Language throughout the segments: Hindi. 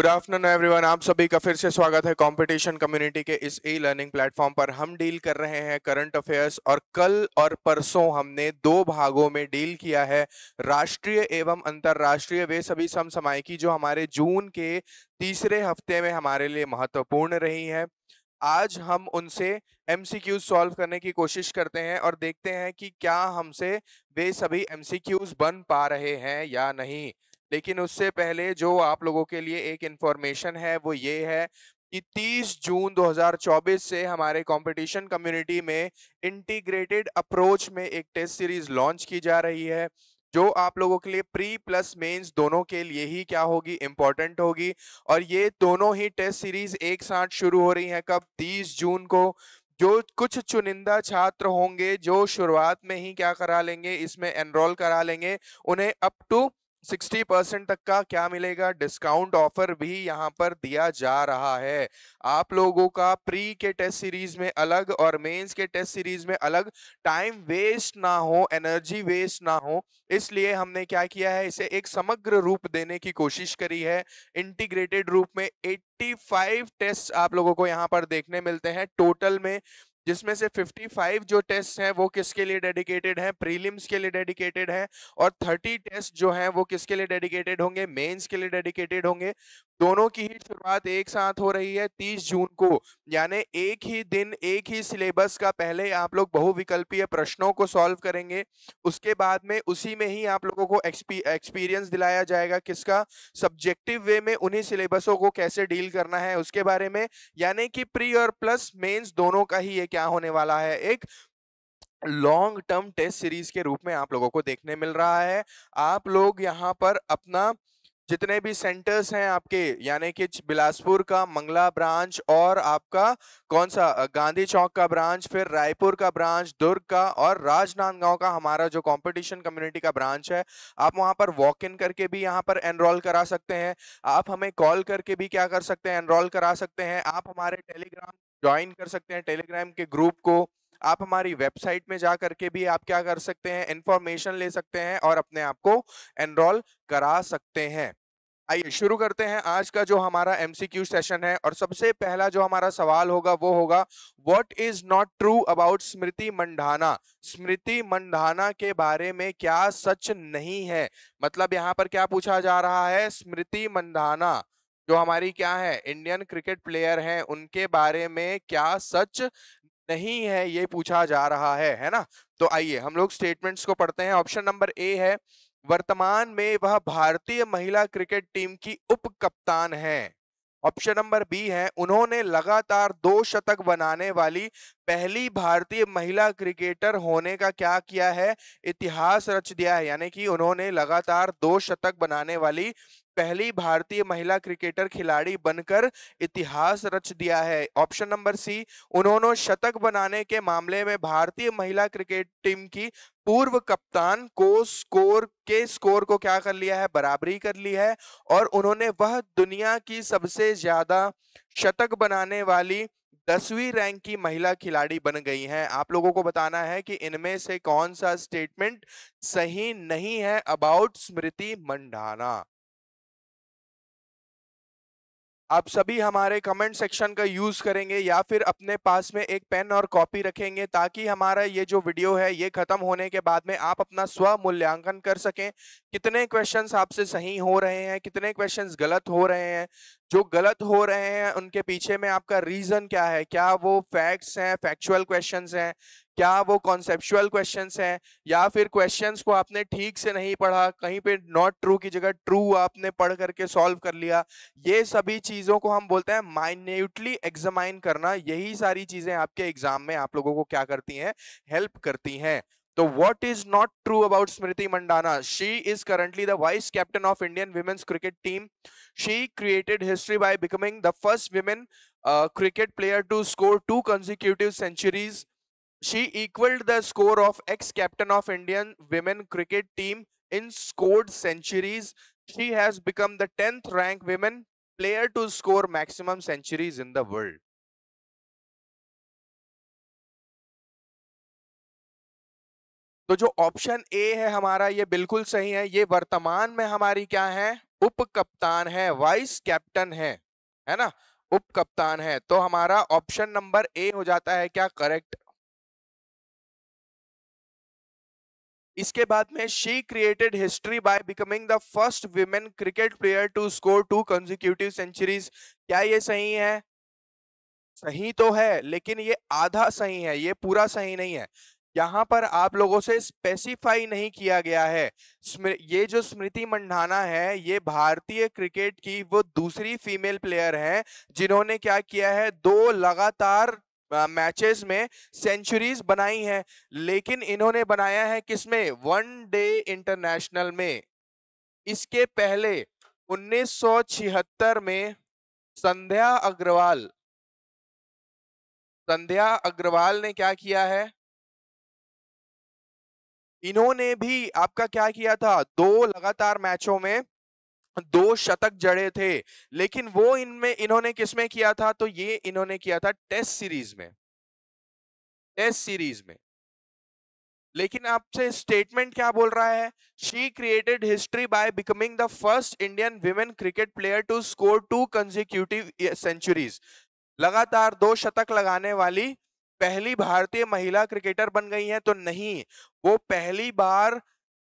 गुड आफ्टरनून एवरीवन आप सभी का फिर से स्वागत है कंपटीशन कम्युनिटी के इस ई लर्निंग प्लेटफॉर्म पर हम डील कर रहे हैं करंट अफेयर्स और कल और परसों हमने दो भागों में डील किया है राष्ट्रीय एवं अंतर्राष्ट्रीय वे सभी की जो हमारे जून के तीसरे हफ्ते में हमारे लिए महत्वपूर्ण रही हैं आज हम उनसे एम सॉल्व करने की कोशिश करते हैं और देखते हैं कि क्या हमसे वे सभी एम बन पा रहे हैं या नहीं लेकिन उससे पहले जो आप लोगों के लिए एक इंफॉर्मेशन है वो ये है कि 30 जून 2024 से हमारे कंपटीशन कम्युनिटी में इंटीग्रेटेड अप्रोच में एक टेस्ट सीरीज लॉन्च की जा रही है जो आप लोगों के लिए प्री प्लस मेंस दोनों के लिए ही क्या होगी इम्पॉर्टेंट होगी और ये दोनों ही टेस्ट सीरीज एक साथ शुरू हो रही हैं कब 30 जून को जो कुछ चुनिंदा छात्र होंगे जो शुरुआत में ही क्या करा लेंगे इसमें एनरोल करा लेंगे उन्हें अप टू सिक्सटी परसेंट तक का क्या मिलेगा डिस्काउंट ऑफर भी यहाँ पर दिया जा रहा है आप लोगों का प्री के टेस्ट सीरीज में अलग और मेंस के टेस्ट सीरीज में अलग टाइम वेस्ट ना हो एनर्जी वेस्ट ना हो इसलिए हमने क्या किया है इसे एक समग्र रूप देने की कोशिश करी है इंटीग्रेटेड रूप में 85 टेस्ट आप लोगों को यहाँ पर देखने मिलते हैं टोटल में जिसमें से 55 जो टेस्ट हैं वो किसके लिए डेडिकेटेड हैं प्रीलिम्स के लिए डेडिकेटेड हैं और 30 टेस्ट जो हैं वो किसके लिए डेडिकेटेड होंगे मेंस के लिए डेडिकेटेड होंगे दोनों की ही शुरुआत एक साथ हो रही है 30 जून को यानी एक ही दिन एक ही सिलेबस का पहले आप लोग बहुविकल्पीय प्रश्नों को सॉल्व करेंगे उसके बाद में उसी में ही आप लोगों को एक्सपीरियंस दिलाया जाएगा किसका सब्जेक्टिव वे में उन्हीं सिलेबसों को कैसे डील करना है उसके बारे में यानी कि प्री और प्लस मेन्स दोनों का ही ये क्या होने वाला है एक लॉन्ग टर्म टेस्ट सीरीज के रूप में आप लोगों को देखने मिल रहा है आप लोग यहाँ पर अपना जितने भी सेंटर्स हैं आपके यानी कि बिलासपुर का मंगला ब्रांच और आपका कौन सा गांधी चौक का ब्रांच फिर रायपुर का ब्रांच दुर्ग का और राजनांदगांव का हमारा जो कंपटीशन कम्युनिटी का ब्रांच है आप वहां पर वॉक इन करके भी यहाँ पर एनरोल करा सकते हैं आप हमें कॉल करके भी क्या कर सकते हैं एनरोल करा सकते हैं आप हमारे टेलीग्राम ज्वाइन कर सकते हैं टेलीग्राम के ग्रुप को आप हमारी वेबसाइट में जा करके भी आप क्या कर सकते हैं इंफॉर्मेशन ले सकते हैं और अपने आप को एनरोल करा सकते हैं आइए शुरू करते हैं आज का जो हमारा एमसीक्यू सेशन है और सबसे पहला जो हमारा सवाल होगा वो होगा what is not true about Smriti Mandhana Smriti Mandhana के बारे में क्या सच नहीं है मतलब यहाँ पर क्या पूछा जा रहा है स्मृति मंडाना जो हमारी क्या है इंडियन क्रिकेट प्लेयर हैं उनके बारे में क्या सच नहीं है ये पूछा जा रहा है है ना तो आइए हम लोग स्टेटमेंट्स को पढ़ते हैं ऑप्शन नंबर ए है वर्तमान में वह भारतीय महिला क्रिकेट टीम की उप कप्तान है ऑप्शन नंबर बी है उन्होंने लगातार दो शतक बनाने वाली पहली भारतीय महिला क्रिकेटर होने का क्या किया है इतिहास रच दिया है यानी कि उन्होंने लगातार दो शतक बनाने वाली पहली भारतीय महिला क्रिकेटर खिलाड़ी बनकर इतिहास रच दिया है ऑप्शन नंबर सी उन्होंने शतक बनाने के मामले में भारतीय महिला क्रिकेट टीम की पूर्व कप्तान को स्कोर के स्कोर को क्या कर लिया है बराबरी कर ली है और उन्होंने वह दुनिया की सबसे ज्यादा शतक बनाने वाली दसवीं रैंक की महिला खिलाड़ी बन गई हैं आप लोगों को बताना है कि इनमें से कौन सा स्टेटमेंट सही नहीं है अबाउट स्मृति मंडाना आप सभी हमारे कमेंट सेक्शन का यूज़ करेंगे या फिर अपने पास में एक पेन और कॉपी रखेंगे ताकि हमारा ये जो वीडियो है ये ख़त्म होने के बाद में आप अपना स्व मूल्यांकन कर सकें कितने क्वेश्चंस आपसे सही हो रहे हैं कितने क्वेश्चंस गलत हो रहे हैं जो गलत हो रहे हैं उनके पीछे में आपका रीज़न क्या है क्या वो फैक्ट्स हैं फैक्चुअल क्वेश्चन हैं क्या वो कॉन्सेप्चुअल क्वेश्चन हैं या फिर क्वेश्चन को आपने ठीक से नहीं पढ़ा कहीं पे नॉट ट्रू की जगह ट्रू आपने पढ़ करके सॉल्व कर लिया ये सभी चीजों को हम बोलते हैं माइन्यूटली एग्जामाइन करना यही सारी चीजें आपके एग्जाम में आप लोगों को क्या करती हैं हेल्प करती हैं तो what is not true about Smriti Mandhana she is currently the vice captain of Indian women's cricket team she created history by becoming the first women cricket player to score two consecutive centuries she equaled the score of ex-captain of Indian women cricket team in scored centuries. She has become the 10th ranked women player to score maximum centuries in the world. तो जो ऑप्शन ए है हमारा ये बिल्कुल सही है ये वर्तमान में हमारी क्या है उप कप्तान है वाइस कैप्टन है है ना उप कप्तान है तो हमारा ऑप्शन नंबर ए हो जाता है क्या करेक्ट इसके बाद में she created history by becoming the first women cricket player to score two consecutive centuries क्या ये सही है सही तो है लेकिन ये आधा सही है ये पूरा सही नहीं है यहाँ पर आप लोगों से स्पेसिफाई नहीं किया गया है ये जो स्मृति मंडाना है ये भारतीय क्रिकेट की वो दूसरी फीमेल प्लेयर हैं जिन्होंने क्या किया है दो लगातार मैचेस में सेंचुरीज बनाई हैं लेकिन इन्होंने बनाया है किसमें वन डे इंटरनेशनल में इसके पहले 1976 में संध्या अग्रवाल संध्या अग्रवाल ने क्या किया है इन्होंने भी आपका क्या किया था दो लगातार मैचों में दो शतक जड़े थे लेकिन वो इनमें इन्होंने किसमें किया था तो ये इन्होंने किया था टेस्ट सीरीज में टेस्ट सीरीज में लेकिन आपसे स्टेटमेंट क्या बोल रहा है she created history by becoming the first Indian women cricket player to score two consecutive centuries लगातार दो शतक लगाने वाली पहली भारतीय महिला क्रिकेटर बन गई है तो नहीं वो पहली बार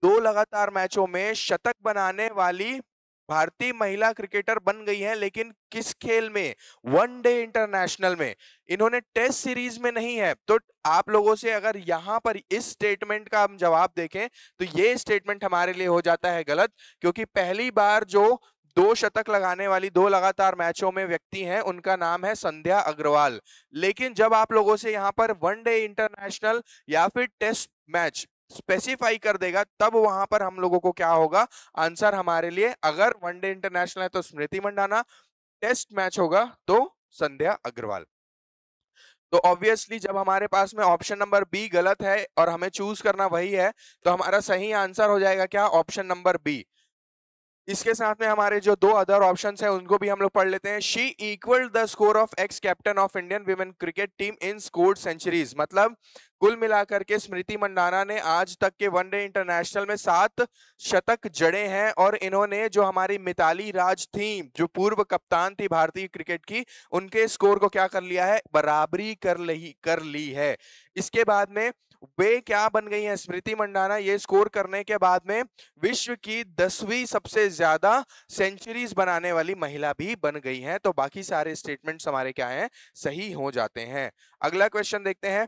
दो लगातार मैचों में शतक बनाने वाली भारतीय महिला क्रिकेटर बन गई हैं लेकिन किस खेल में वन डे इंटरनेशनल में इन्होंने टेस्ट सीरीज में नहीं है तो आप लोगों से अगर यहां पर इस स्टेटमेंट का हम जवाब देखें तो ये स्टेटमेंट हमारे लिए हो जाता है गलत क्योंकि पहली बार जो दो शतक लगाने वाली दो लगातार मैचों में व्यक्ति हैं उनका नाम है संध्या अग्रवाल लेकिन जब आप लोगों से यहाँ पर वन डे इंटरनेशनल या फिर टेस्ट मैच स्पेसिफाई कर देगा तब वहां पर हम लोगों को क्या होगा आंसर हमारे लिए अगर वनडे इंटरनेशनल है तो स्मृति मंडाना टेस्ट मैच होगा तो संध्या अग्रवाल तो ऑब्वियसली जब हमारे पास में ऑप्शन नंबर बी गलत है और हमें चूज करना वही है तो हमारा सही आंसर हो जाएगा क्या ऑप्शन नंबर बी इसके साथ में हमारे जो दो अदर ऑप्शंस हैं उनको भी हम लोग पढ़ लेते हैं she equal the score of ex captain of Indian women cricket team in scored centuries मतलब कुल मिलाकर के स्मृति मंडाना ने आज तक के वनडे इंटरनेशनल में सात शतक जड़े हैं और इन्होंने जो हमारी मिताली राज थी जो पूर्व कप्तान थी भारतीय क्रिकेट की उनके स्कोर को क्या कर लिया है बराबरी कर ली कर ली है इसके बाद में वे क्या बन गई हैं स्मृति मंडाना ये स्कोर करने के बाद में विश्व की दसवीं सबसे ज्यादा सेंचुरीज बनाने वाली महिला भी बन गई हैं तो बाकी सारे स्टेटमेंट्स हमारे क्या हैं सही हो जाते हैं अगला क्वेश्चन देखते हैं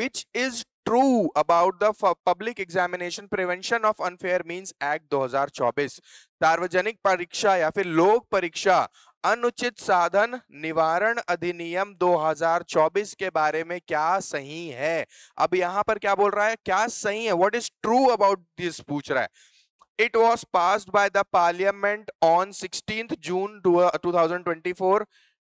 which is true about the public examination prevention of unfair means act 2024 सार्वजनिक परीक्षा या फिर लोक परीक्षा अनुचित साधन निवारण अधिनियम 2024 के बारे में क्या सही है अब यहां पर क्या बोल रहा है क्या सही है what is true about this पूछ रहा है it was pass by the parliament on sixteen June two thousand twenty four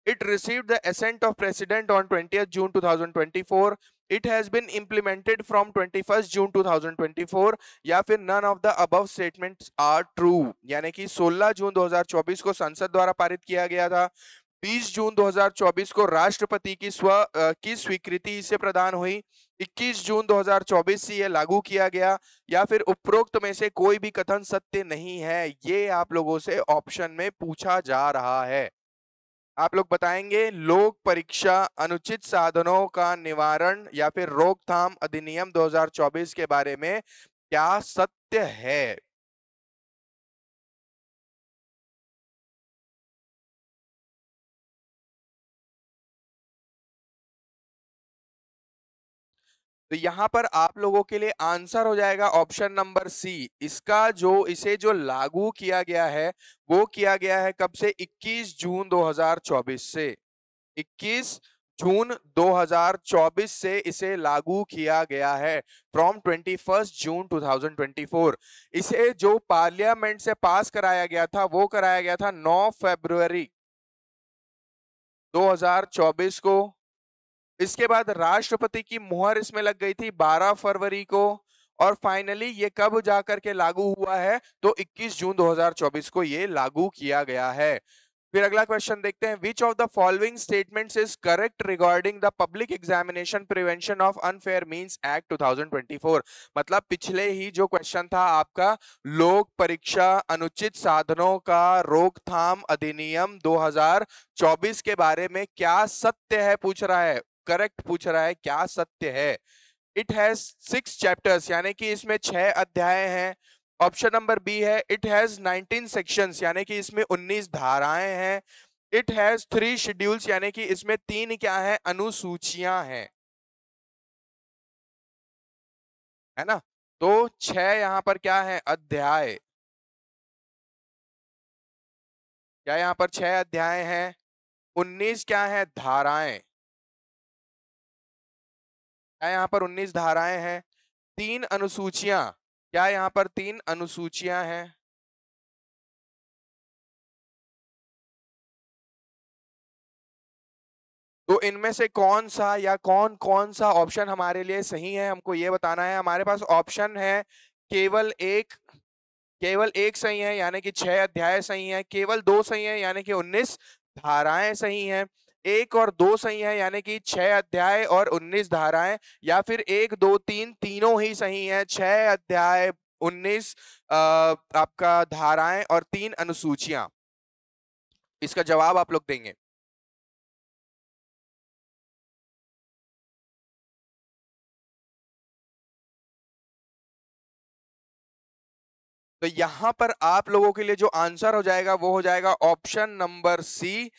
2024 It received on twenty June two thousand twenty four it has been implemented from twenty first June two thousand twenty four या फिर none of the above statement are true यानी कि सोलह जून दो हजार चौबीस को संसद द्वारा पारित किया गया था 20 जून 2024 को राष्ट्रपति की स्व की स्वीकृति इसे प्रदान हुई 21 जून 2024 से यह लागू किया गया या फिर उपरोक्त में से कोई भी कथन सत्य नहीं है ये आप लोगों से ऑप्शन में पूछा जा रहा है आप लोग बताएंगे लोक परीक्षा अनुचित साधनों का निवारण या फिर रोकथाम अधिनियम 2024 के बारे में क्या सत्य है तो यहाँ पर आप लोगों के लिए आंसर हो जाएगा ऑप्शन नंबर सी इसका जो इसे जो लागू किया गया है वो किया गया है कब से 21 जून 2024 से 21 जून 2024 से इसे लागू किया गया है फ्रॉम 21 जून 2024 इसे जो पार्लियामेंट से पास कराया गया था वो कराया गया था 9 फरवरी 2024 को इसके बाद राष्ट्रपति की मुहर इसमें लग गई थी 12 फरवरी को और फाइनली ये कब जाकर के लागू हुआ है तो 21 जून 2024 को ये लागू किया गया है फिर अगला क्वेश्चन देखते हैं which of the following statements is correct regarding the public examination prevention of unfair means act 2024 मतलब पिछले ही जो क्वेश्चन था आपका लोक परीक्षा अनुचित साधनों का रोकथाम अधिनियम 2024 के बारे में क्या सत्य है पूछ रहा है करेक्ट पूछ रहा है क्या सत्य है इट हैज सिक्स चैप्टर्स यानी कि इसमें छह अध्याय हैं ऑप्शन नंबर बी है इट हैज 19 सेक्शंस यानी कि इसमें 19 धाराएं हैं इट हैज थ्री शेड्यूल्स यानी कि इसमें तीन क्या है अनुसूचियां हैं है ना तो छह यहां पर क्या है अध्याय क्या यहां पर छह अध्याय हैं 19 क्या है धाराएं क्या यहाँ पर उन्नीस धाराएं हैं तीन अनुसूचियां क्या यहाँ पर तीन अनुसूचियां हैं तो इनमें से कौन सा या कौन कौन सा ऑप्शन हमारे लिए सही है हमको ये बताना है हमारे पास ऑप्शन है केवल एक केवल एक सही है यानी कि छह अध्याय सही है केवल दो सही है यानी कि उन्नीस धाराएं सही हैं एक और दो सही है यानी कि छह अध्याय और उन्नीस धाराएं या फिर एक दो तीन तीनों ही सही है छह अध्याय उन्नीस आपका धाराएं और तीन अनुसूचियां इसका जवाब आप लोग देंगे तो यहां पर आप लोगों के लिए जो आंसर हो जाएगा वो हो जाएगा option number C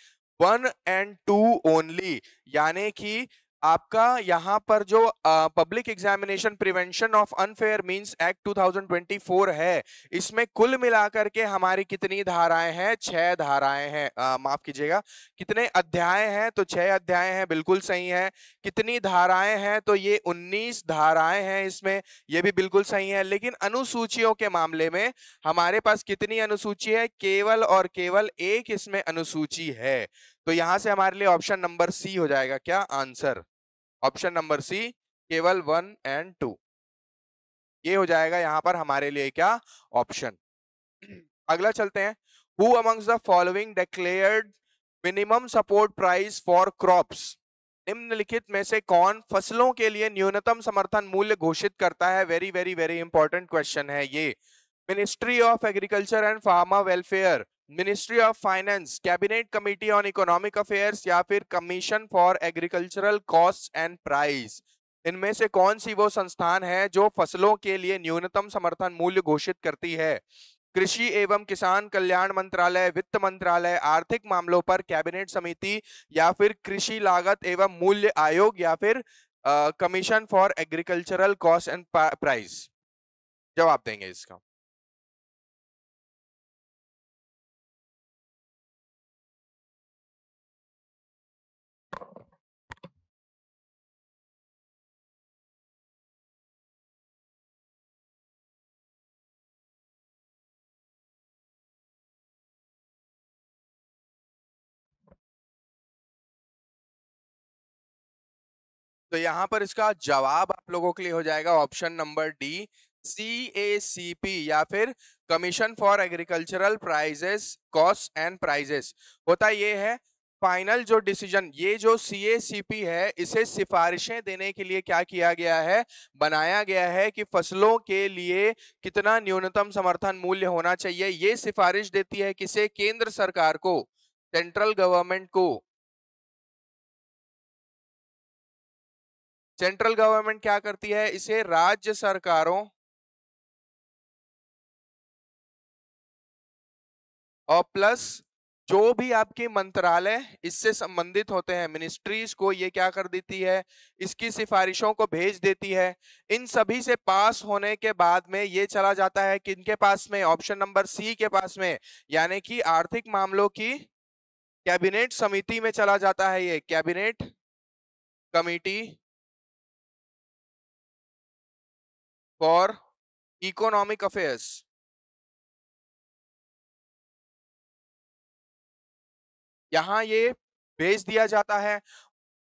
one and two only यानी कि आपका यहाँ पर जो public examination prevention of unfair means act 2024 है इसमें कुल मिलाकर के हमारी कितनी धाराएं हैं छह धाराएं हैं माफ कीजिएगा कितने अध्याय हैं तो छह अध्याय हैं बिल्कुल सही है कितनी धाराएं हैं तो ये 19 धाराएं हैं इसमें ये भी बिल्कुल सही है लेकिन अनुसूचियों के मामले में हमारे पास कितनी अनुसूची है केवल और केवल एक इसमें अनुसूची है तो यहां से हमारे लिए ऑप्शन नंबर सी हो जाएगा क्या आंसर ऑप्शन नंबर सी केवल वन एंड टू ये हो जाएगा यहाँ पर हमारे लिए क्या ऑप्शन अगला चलते हैं who amongst the following declared minimum support price for crops निम्नलिखित में से कौन फसलों के लिए न्यूनतम समर्थन मूल्य घोषित करता है very very very important question है ये ministry of agriculture and farmer welfare ministry of finance cabinet committee on economic affairs या फिर commission for agricultural cost and price इनमें से कौन सी वो संस्थान है जो फसलों के लिए न्यूनतम समर्थन मूल्य घोषित करती है कृषि एवं किसान कल्याण मंत्रालय वित्त मंत्रालय आर्थिक मामलों पर कैबिनेट समिति या फिर कृषि लागत एवं मूल्य आयोग या फिर commission for agricultural cost and price जवाब देंगे इसका तो यहाँ पर इसका जवाब आप लोगों के लिए हो जाएगा option number D C A C P या फिर commission for agricultural prices cost and prices होता ये है फाइनल जो डिसीजन ये जो सी ए सी पी है इसे सिफारिशें देने के लिए क्या किया गया है बनाया गया है कि फसलों के लिए कितना न्यूनतम समर्थन मूल्य होना चाहिए ये सिफारिश देती है किसे केंद्र सरकार को सेंट्रल गवर्नमेंट को सेंट्रल गवर्नमेंट क्या करती है इसे राज्य सरकारों और प्लस जो भी आपके मंत्रालय इससे संबंधित होते हैं मिनिस्ट्रीज को ये क्या कर देती है इसकी सिफारिशों को भेज देती है इन सभी से पास होने के बाद में ये चला जाता है कि इनके पास में ऑप्शन नंबर सी के पास में यानी कि आर्थिक मामलों की कैबिनेट समिति में चला जाता है ये cabinet committee for economic affairs यहां ये भेज दिया जाता है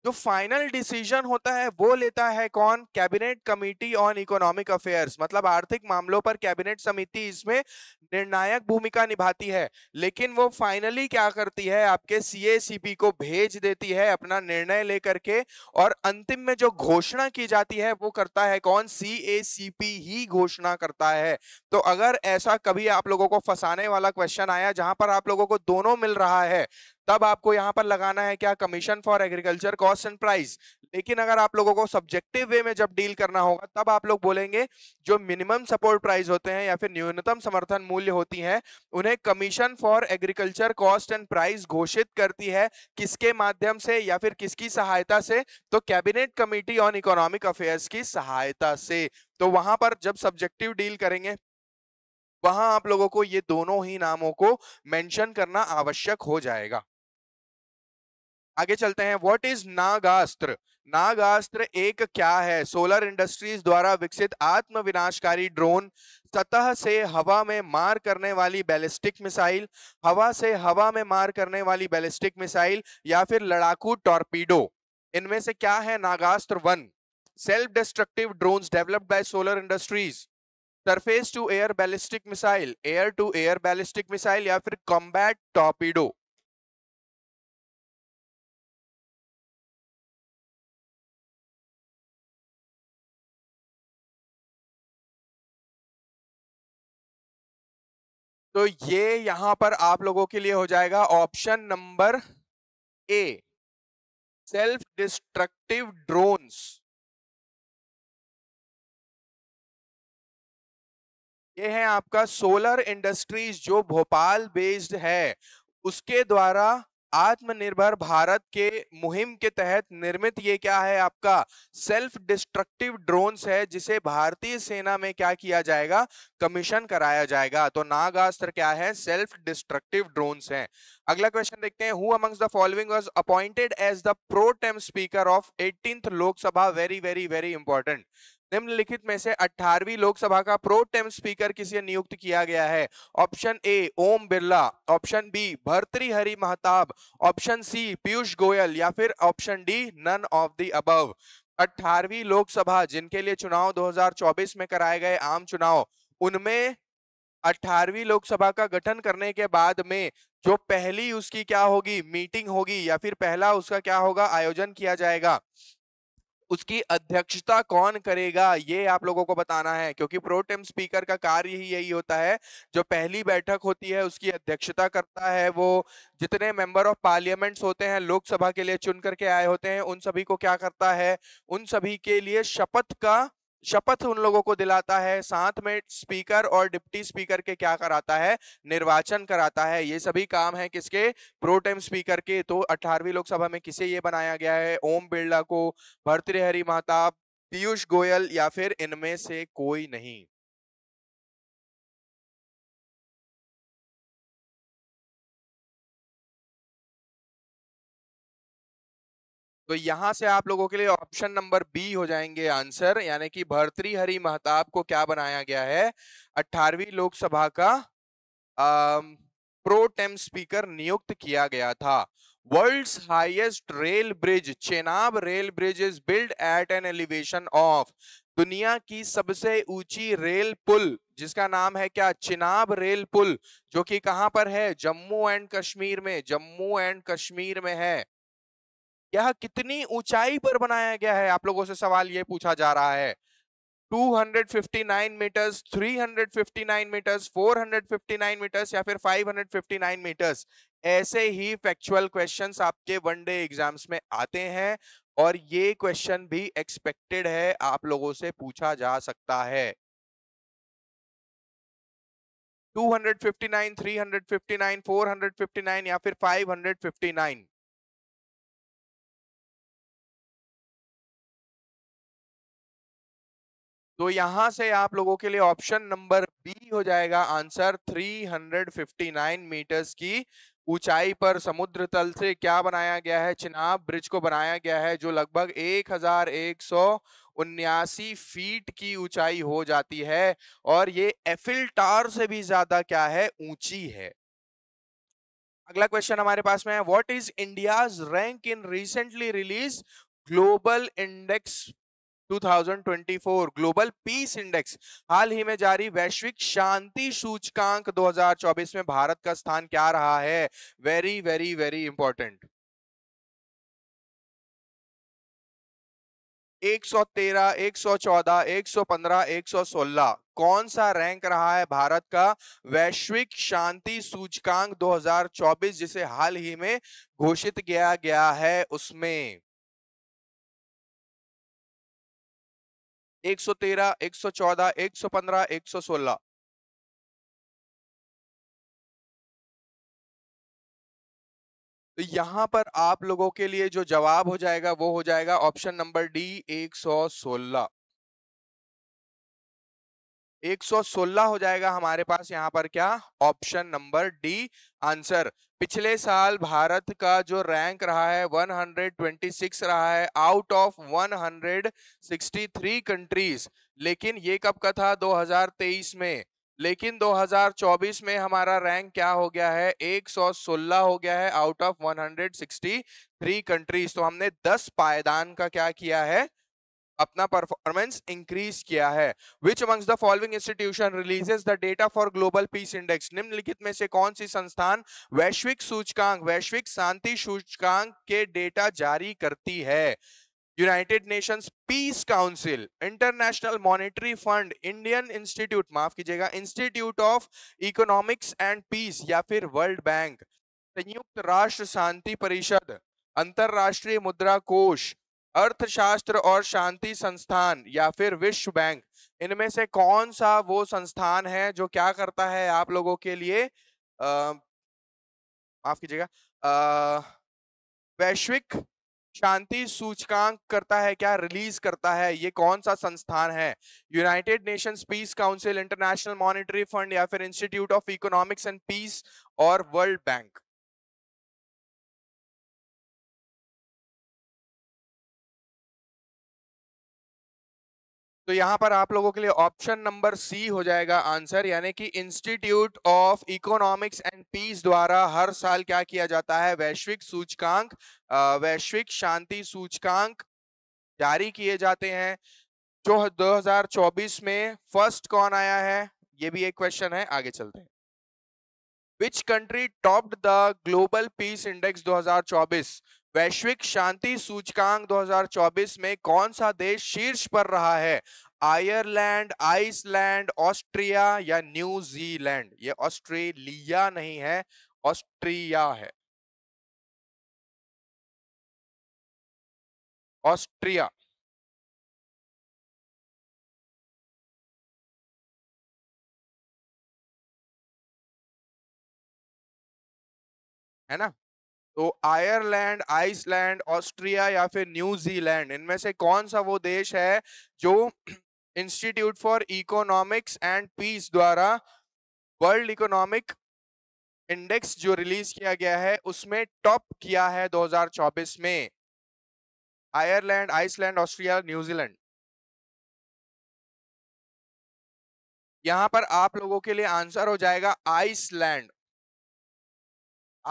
जो फाइनल डिसीजन होता है वो लेता है कौन cabinet committee on economic affairs मतलब आर्थिक मामलों पर कैबिनेट समिति इसमें निर्णायक भूमिका निभाती है लेकिन वो फाइनली क्या करती है आपके सीएसीपी को भेज देती है अपना निर्णय लेकर के और अंतिम में जो घोषणा की जाती है वो करता है कौन सीएसीपी ही घोषणा करता है तो अगर ऐसा कभी आप लोगों को फंसाने वाला क्वेश्चन आया जहां पर आप लोगों को दोनों मिल रहा है तब आपको यहाँ पर लगाना है क्या commission for agriculture cost and price लेकिन अगर आप लोगों को सब्जेक्टिव वे में जब डील करना होगा तब आप लोग बोलेंगे जो मिनिमम सपोर्ट प्राइस होते हैं या फिर न्यूनतम समर्थन मूल्य होती हैं उन्हें commission for agriculture cost and price घोषित करती है किसके माध्यम से या फिर किसकी सहायता से तो cabinet committee on economic affairs की सहायता से तो वहां पर जब सब्जेक्टिव डील करेंगे वहां आप लोगों को ये दोनों ही नामों को मेंशन करना आवश्यक हो जाएगा आगे चलते हैं व्हाट इज नागास्त्र नागास्त्र एक क्या है सोलर इंडस्ट्रीज द्वारा विकसित आत्म विनाशकारी ड्रोन सतह से हवा में मार करने वाली बैलिस्टिक मिसाइल हवा से हवा में मार करने वाली बैलिस्टिक मिसाइल या फिर लड़ाकू टॉर्पीडो इनमें से क्या है Nagastra one self destructive drone developed by Solar Industries surface to air ballistic missile air to air ballistic missile या फिर कॉम्बैट टॉर्पीडो तो ये यहां पर आप लोगों के लिए हो जाएगा option number A self destructive drones ये है आपका सोलर इंडस्ट्रीज जो भोपाल बेस्ड है उसके द्वारा आत्मनिर्भर भारत के मुहिम के तहत निर्मित ये क्या है आपका सेल्फ डिस्ट्रक्टिव ड्रोन्स है जिसे भारतीय सेना में क्या किया जाएगा कमीशन कराया जाएगा तो नागास्त्र क्या है सेल्फ डिस्ट्रक्टिव ड्रोन्स है अगला क्वेश्चन देखते हैं who the following was appointed as the pro tem speaker of eighteen Lok Sabha very very very important निम्नलिखित में से अठारहवीं लोकसभा का प्रो टेम स्पीकर किसे नियुक्त किया गया है option A Om Birla option B Bhartruhari Mahtab option C Piyush Goyal या फिर option D none of the above अठारहवीं लोकसभा जिनके लिए चुनाव 2024 में कराए गए आम चुनाव उनमें अठारहवीं लोकसभा का गठन करने के बाद में जो पहली उसकी क्या होगी मीटिंग होगी या फिर पहला उसका क्या होगा आयोजन किया जाएगा उसकी अध्यक्षता कौन करेगा ये आप लोगों को बताना है क्योंकि प्रोटेम स्पीकर का कार्य ही यही होता है जो पहली बैठक होती है उसकी अध्यक्षता करता है वो जितने मेंबर ऑफ पार्लियामेंट्स होते हैं लोकसभा के लिए चुन करके आए होते हैं उन सभी को क्या करता है उन सभी के लिए शपथ का शपथ उन लोगों को दिलाता है साथ में स्पीकर और डिप्टी स्पीकर के क्या कराता है निर्वाचन कराता है ये सभी काम है किसके प्रोटेम स्पीकर के तो 18वीं लोकसभा में किसे ये बनाया गया है ओम बिरला को भरतृहरि महताब पीयूष गोयल या फिर इनमें से कोई नहीं तो यहां से आप लोगों के लिए ऑप्शन नंबर बी हो जाएंगे आंसर यानी कि भरतरी हरि महताब को क्या बनाया गया है अठारवी लोकसभा का प्रोटेम प्रो टेम स्पीकर नियुक्त किया गया था world highest rail bridge Chenab rail bridge is build at an elevation of दुनिया की सबसे ऊंची रेल पुल जिसका नाम है क्या चिनाब रेल पुल जो कि कहां पर है जम्मू एंड कश्मीर में जम्मू एंड कश्मीर में है यह कितनी ऊंचाई पर बनाया गया है आप लोगों से सवाल ये पूछा जा रहा है 259 मीटर्स 359 मीटर्स 459 मीटर्स या फिर 559 मीटर्स ऐसे ही फैक्चुअल क्वेश्चंस आपके वन डे एग्जाम्स में आते हैं और ये क्वेश्चन भी एक्सपेक्टेड है आप लोगों से पूछा जा सकता है 259, 359, 459 या फिर 559 तो यहां से आप लोगों के लिए ऑप्शन नंबर बी हो जाएगा आंसर 359 मीटर्स की ऊंचाई पर समुद्र तल से क्या बनाया गया है चिनाब ब्रिज को बनाया गया है जो लगभग एक हजार एक सौ उन्यासी फीट की ऊंचाई हो जाती है और ये एफिल टावर से भी ज्यादा क्या है ऊंची है अगला क्वेश्चन हमारे पास में है what is India rank in recently release global index 2024 global peace index हाल ही में जारी वैश्विक शांति सूचकांक 2024 में भारत का स्थान क्या रहा है वेरी वेरी वेरी इंपॉर्टेंट 113, 114, 115, 116 कौन सा रैंक रहा है भारत का वैश्विक शांति सूचकांक 2024 जिसे हाल ही में घोषित किया गया है उसमें तो यहां पर आप लोगों के लिए जो जवाब हो जाएगा वो हो जाएगा ऑप्शन नंबर डी 116 116 हो जाएगा हमारे पास यहां पर क्या ऑप्शन नंबर डी आंसर पिछले साल भारत का जो रैंक रहा है 126 रहा है आउट ऑफ 163 कंट्रीज लेकिन ये कब का था 2023 में लेकिन 2024 में हमारा रैंक क्या हो गया है 116 हो गया है आउट ऑफ 163 कंट्रीज तो हमने 10 पायदान का क्या किया है अपना परफॉर्मेंस इंक्रीज किया है which amongst the following institution releases the data for global peace index निम्नलिखित में से कौन सी संस्थान वैश्विक सूचकांक वैश्विक शांति सूचकांक के डेटा जारी करती है United Nations Peace Council International Monetary Fund Indian Institute माफ कीजिएगा Institute of Economics and Peace या फिर वर्ल्ड बैंक संयुक्त राष्ट्र शांति परिषद अंतरराष्ट्रीय मुद्रा कोष अर्थशास्त्र और शांति संस्थान या फिर विश्व बैंक इनमें से कौन सा वो संस्थान है जो क्या करता है आप लोगों के लिए माफ कीजिएगा वैश्विक शांति सूचकांक करता है क्या रिलीज करता है ये कौन सा संस्थान है United Nations Peace Council International Monetary Fund या फिर Institute of Economics and Peace और वर्ल्ड बैंक तो यहाँ पर आप लोगों के लिए ऑप्शन नंबर सी हो जाएगा आंसर यानी कि Institute of Economics and Peace द्वारा हर साल क्या किया जाता है वैश्विक सूचकांक वैश्विक शांति सूचकांक जारी किए जाते हैं जो 2024 में फर्स्ट कौन आया है ये भी एक क्वेश्चन है आगे चलते हैं which country topped the global peace index दो वैश्विक शांति सूचकांक 2024 में कौन सा देश शीर्ष पर रहा है आयरलैंड आइसलैंड ऑस्ट्रिया या न्यूजीलैंड ये ऑस्ट्रेलिया नहीं है ऑस्ट्रिया है ऑस्ट्रिया है ना तो आयरलैंड आइसलैंड ऑस्ट्रिया या फिर न्यूजीलैंड इनमें से कौन सा वो देश है जो Institute for Economics and Peace द्वारा वर्ल्ड इकोनॉमिक इंडेक्स जो रिलीज किया गया है उसमें टॉप किया है 2024 में आयरलैंड आइसलैंड ऑस्ट्रिया न्यूजीलैंड यहां पर आप लोगों के लिए आंसर हो जाएगा आइसलैंड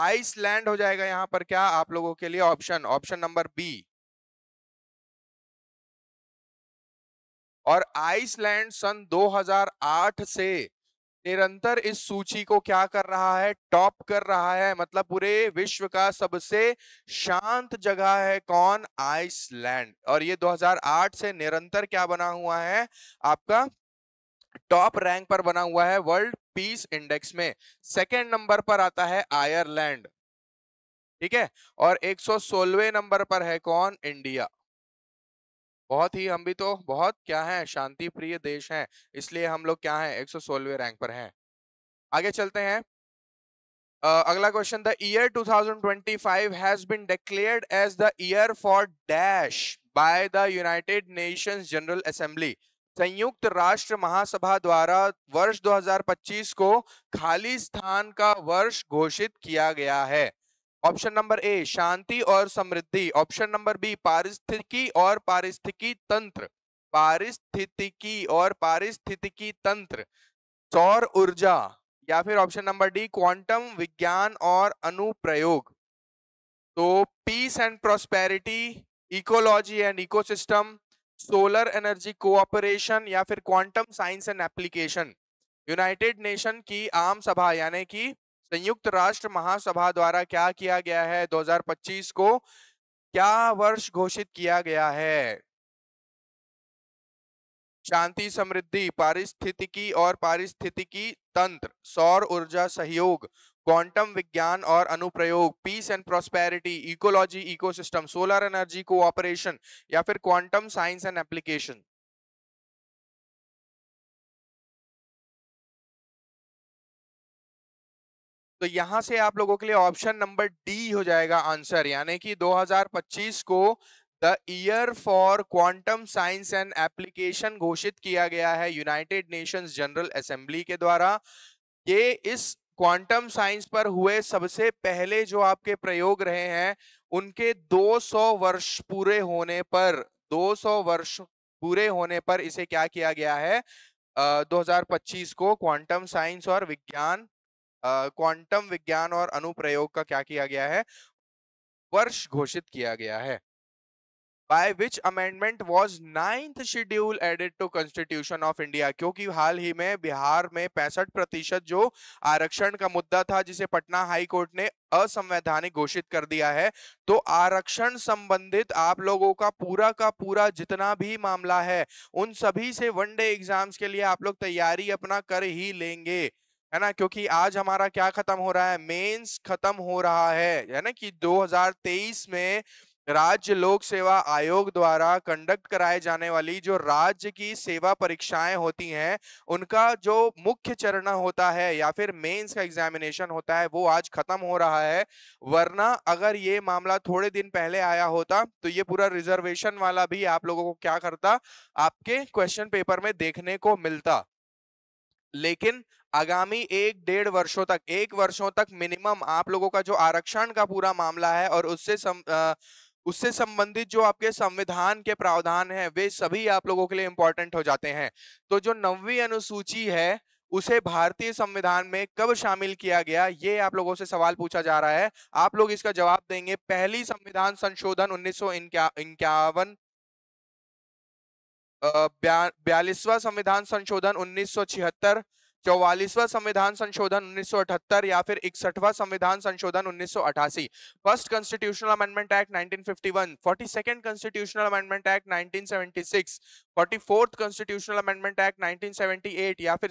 आइसलैंड हो जाएगा यहां पर क्या आप लोगों के लिए ऑप्शन ऑप्शन नंबर बी और आइसलैंड सन 2008 से निरंतर इस सूची को क्या कर रहा है टॉप कर रहा है मतलब पूरे विश्व का सबसे शांत जगह है कौन आइसलैंड और ये 2008 से निरंतर क्या बना हुआ है आपका टॉप रैंक पर बना हुआ है वर्ल्ड पीस इंडेक्स में सेकेंड नंबर पर आता है आयरलैंड ठीक है और एक नंबर पर है कौन इंडिया बहुत ही हम भी तो बहुत क्या है शांति प्रिय देश हैं इसलिए हम लोग क्या है एक रैंक पर हैं आगे चलते हैं Uh, अगला question the year 2025 has been declared as the year for dash by the United Nations General Assembly संयुक्त राष्ट्र महासभा द्वारा वर्ष 2025 को खाली स्थान का वर्ष घोषित किया गया है ऑप्शन नंबर ए शांति और समृद्धि ऑप्शन नंबर बी पारिस्थितिकी और पारिस्थितिकी तंत्र पारिस्थितिकी और पारिस्थितिकी तंत्र सौर ऊर्जा या फिर ऑप्शन नंबर डी क्वांटम विज्ञान और अनुप्रयोग तो peace and prosperity ecology and ecosystem solar energy cooperation या फिर quantum science and application United Nation की आम सभा यानी कि संयुक्त राष्ट्र महासभा द्वारा क्या किया गया है 2025 को क्या वर्ष घोषित किया गया है शांति समृद्धि पारिस्थितिकी और पारिस्थितिकी तंत्र सौर ऊर्जा सहयोग क्वांटम विज्ञान और अनुप्रयोग peace and prosperity ecology ecosystem solar energy cooperation या फिर क्वांटम साइंस एंड एप्लीकेशन तो यहां से आप लोगों के लिए ऑप्शन नंबर डी हो जाएगा आंसर यानी कि 2025 को the year for quantum science and application घोषित किया गया है यूनाइटेड नेशंस जनरल असेंबली के द्वारा ये इस क्वांटम साइंस पर हुए सबसे पहले जो आपके प्रयोग रहे हैं उनके 200 वर्ष पूरे होने पर 200 वर्ष पूरे होने पर इसे क्या किया गया है uh, 2025 को क्वांटम साइंस और विज्ञान क्वांटम विज्ञान और अनुप्रयोग का क्या किया गया है वर्ष घोषित किया गया है by which amendment was ninth schedule added to constitution of India क्योंकि हाल ही में बिहार में पैंसठ प्रतिशत जो आरक्षण का मुद्दा था जिसे पटना हाई कोर्ट ने असंवैधानिक घोषित कर दिया है तो आरक्षण संबंधित आप लोगों का पूरा का पूरा जितना भी मामला है उन सभी से वन डे एग्जाम्स के लिए आप लोग तैयारी अपना कर ही लेंगे है ना क्योंकि आज हमारा क्या खत्म हो रहा है मेंस खत्म हो रहा है है ना कि 2023 में राज्य लोक सेवा आयोग द्वारा कंडक्ट कराए जाने वाली जो राज्य की सेवा परीक्षाएं होती हैं उनका जो मुख्य चरण होता है या फिर मेंस का एग्जामिनेशन होता है वो आज खत्म हो रहा है वरना अगर ये मामला थोड़े दिन पहले आया होता तो ये पूरा रिजर्वेशन वाला भी आप लोगों को क्या करता आपके क्वेश्चन पेपर में देखने को मिलता लेकिन आगामी एक डेढ़ वर्षों तक एक वर्षों तक मिनिमम आप लोगों का जो आरक्षण का पूरा मामला है और उससे सम, आ, उससे संबंधित जो आपके संविधान के प्रावधान हैं वे सभी आप लोगों के लिए इंपॉर्टेंट हो जाते हैं तो जो नवी अनुसूची है उसे भारतीय संविधान में कब शामिल किया गया ये आप लोगों से सवाल पूछा जा रहा है आप लोग इसका जवाब देंगे पहली संविधान संशोधन उन्नीस सौ इक्यावन बयालीसवा संविधान संशोधन उन्नीस सौ छिहत्तर चौवालीसवा संविधान संशोधन 1978 या फिर इकसठवा संविधान संशोधन 1988 first constitutional amendment act 1951 42nd constitutional amendment act 1976 fourth constitutional amendment act 1978 या फिर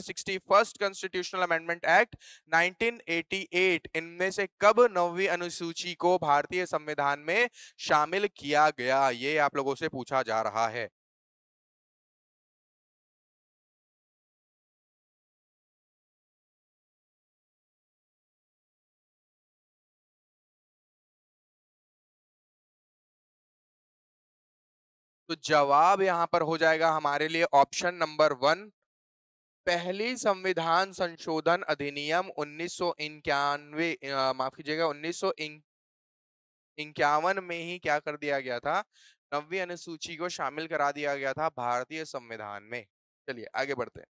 फर्स्ट कॉन्स्टिट्यूशनल अमेंडमेंट एक्ट 1988 इनमें से कब नौवीं अनुसूची को भारतीय संविधान में शामिल किया गया ये आप लोगों से पूछा जा रहा है तो जवाब यहां पर हो जाएगा हमारे लिए ऑप्शन नंबर वन पहली संविधान संशोधन अधिनियम उन्नीस सौ माफ कीजिएगा उन्नीस सौ इक्यावन में ही क्या कर दिया गया था नवी अनुसूची को शामिल करा दिया गया था भारतीय संविधान में चलिए आगे बढ़ते हैं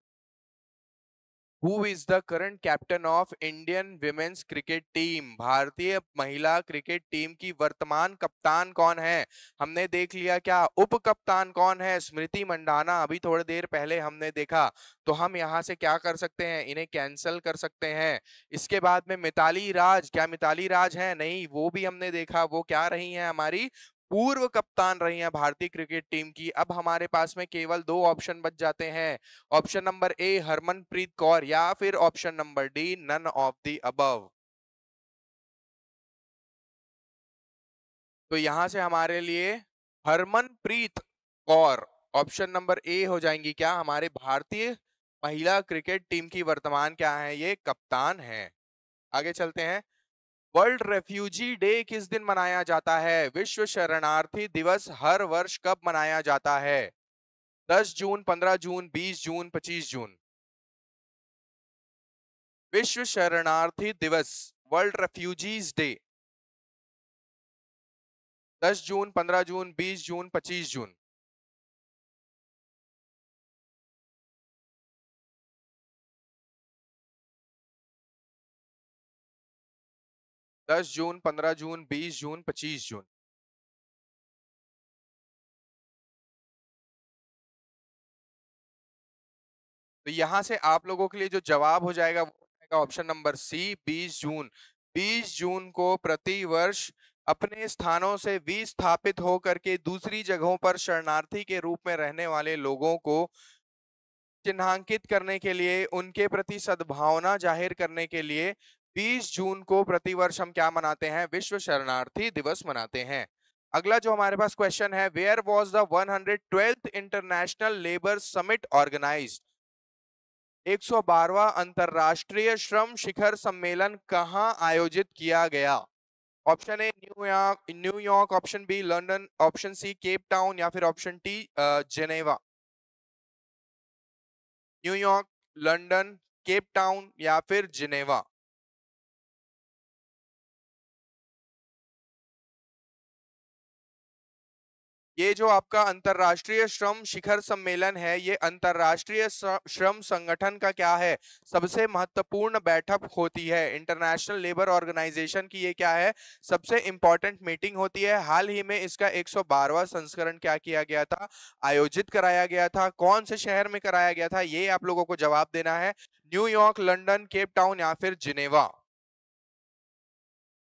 who is the current captain of Indian women's cricket team भारतीय महिला क्रिकेट टीम की वर्तमान कप्तान कौन है हमने देख लिया क्या उप कप्तान कौन है स्मृति मंडाना अभी थोड़ी देर पहले हमने देखा तो हम यहाँ से क्या कर सकते हैं इन्हें कैंसिल कर सकते हैं इसके बाद में मिताली राज क्या मिताली राज है नहीं वो भी हमने देखा वो क्या रही है हमारी पूर्व कप्तान रही हैं भारतीय क्रिकेट टीम की अब हमारे पास में केवल दो ऑप्शन बच जाते हैं option number A Harmanpreet Kaur या फिर option number D none of the above तो यहां से हमारे लिए Harmanpreet Kaur option number A हो जाएंगी क्या हमारे भारतीय महिला क्रिकेट टीम की वर्तमान क्या है ये कप्तान है आगे चलते हैं वर्ल्ड रेफ्यूजी डे किस दिन मनाया जाता है विश्व शरणार्थी दिवस हर वर्ष कब मनाया जाता है 10 जून 15 जून 20 जून 25 जून विश्व शरणार्थी दिवस वर्ल्ड रेफ्यूजीज डे 10 जून 15 जून 20 जून 25 जून दस जून पंद्रह जून बीस जून पच्चीस जून तो यहां से आप लोगों के लिए जो जवाब हो जाएगा वो जाएगा ऑप्शन नंबर सी बीस जून बीस जून को प्रति वर्ष अपने स्थानों से विस्थापित होकर के दूसरी जगहों पर शरणार्थी के रूप में रहने वाले लोगों को चिन्हांकित करने के लिए उनके प्रति सद्भावना जाहिर करने के लिए बीस जून को प्रतिवर्ष हम क्या मनाते हैं विश्व शरणार्थी दिवस मनाते हैं अगला जो हमारे पास क्वेश्चन है where was the one hundred twelfth international labour summit organise एक सौ बारवा अंतरराष्ट्रीय श्रम शिखर सम्मेलन कहाँ आयोजित किया गया option A New York New York option B London option C Cape Town या फिर option T Geneva New York London Cape Town या फिर जिनेवा ये जो आपका अंतरराष्ट्रीय श्रम शिखर सम्मेलन है ये अंतरराष्ट्रीय श्रम संगठन का क्या है सबसे महत्वपूर्ण बैठक होती है इंटरनेशनल लेबर ऑर्गेनाइजेशन की ये क्या है सबसे इंपॉर्टेंट मीटिंग होती है हाल ही में इसका 112वां संस्करण क्या किया गया था आयोजित कराया गया था कौन से शहर में कराया गया था ये आप लोगों को जवाब देना है न्यूयॉर्क लंडन केप टाउन या फिर जिनेवा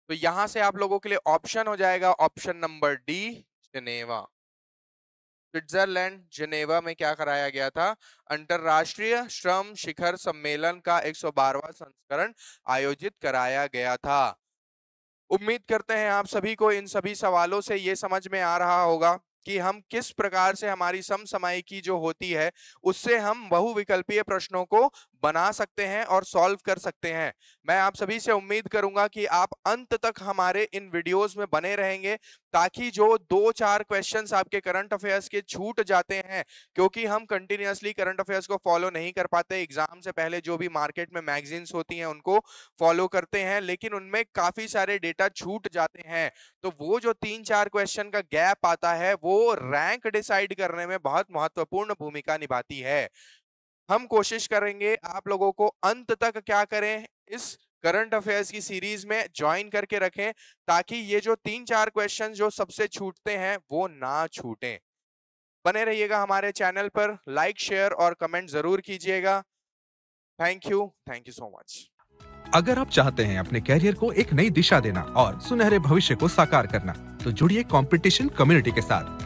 तो यहां से आप लोगों के लिए ऑप्शन हो जाएगा option number D Geneva Switzerland Geneva में क्या कराया गया था अंतरराष्ट्रीय श्रम शिखर सम्मेलन का 112वां संस्करण आयोजित कराया गया था उम्मीद करते हैं आप सभी को इन सभी सवालों से ये समझ में आ रहा होगा कि हम किस प्रकार से हमारी की जो होती है उससे हम बहुविकल्पीय प्रश्नों को बना सकते हैं और सॉल्व कर सकते हैं मैं आप सभी से उम्मीद करूंगा कि आप अंत तक हमारे इन वीडियोस में बने रहेंगे ताकि जो दो चार क्वेश्चंस आपके करंट अफेयर्स के छूट जाते हैं क्योंकि हम कंटिन्यूसली करंट अफेयर्स को फॉलो नहीं कर पाते एग्जाम से पहले जो भी मार्केट में मैगजीन्स होती हैं उनको फॉलो करते हैं लेकिन उनमें काफी सारे डेटा छूट जाते हैं तो वो जो तीन चार क्वेश्चन का गैप आता है वो रैंक डिसाइड करने में बहुत महत्वपूर्ण भूमिका निभाती है हम कोशिश करेंगे आप लोगों को अंत तक क्या करें इस करंट अफेयर्स की सीरीज में ज्वाइन करके रखें ताकि ये जो तीन चार क्वेश्चन जो सबसे छूटते हैं वो ना छूटें बने रहिएगा हमारे चैनल पर लाइक शेयर और कमेंट जरूर कीजिएगा thank you thank you so much अगर आप चाहते हैं अपने कैरियर को एक नई दिशा देना और सुनहरे भविष्य को साकार करना तो जुड़िए कंपटीशन कम्युनिटी के साथ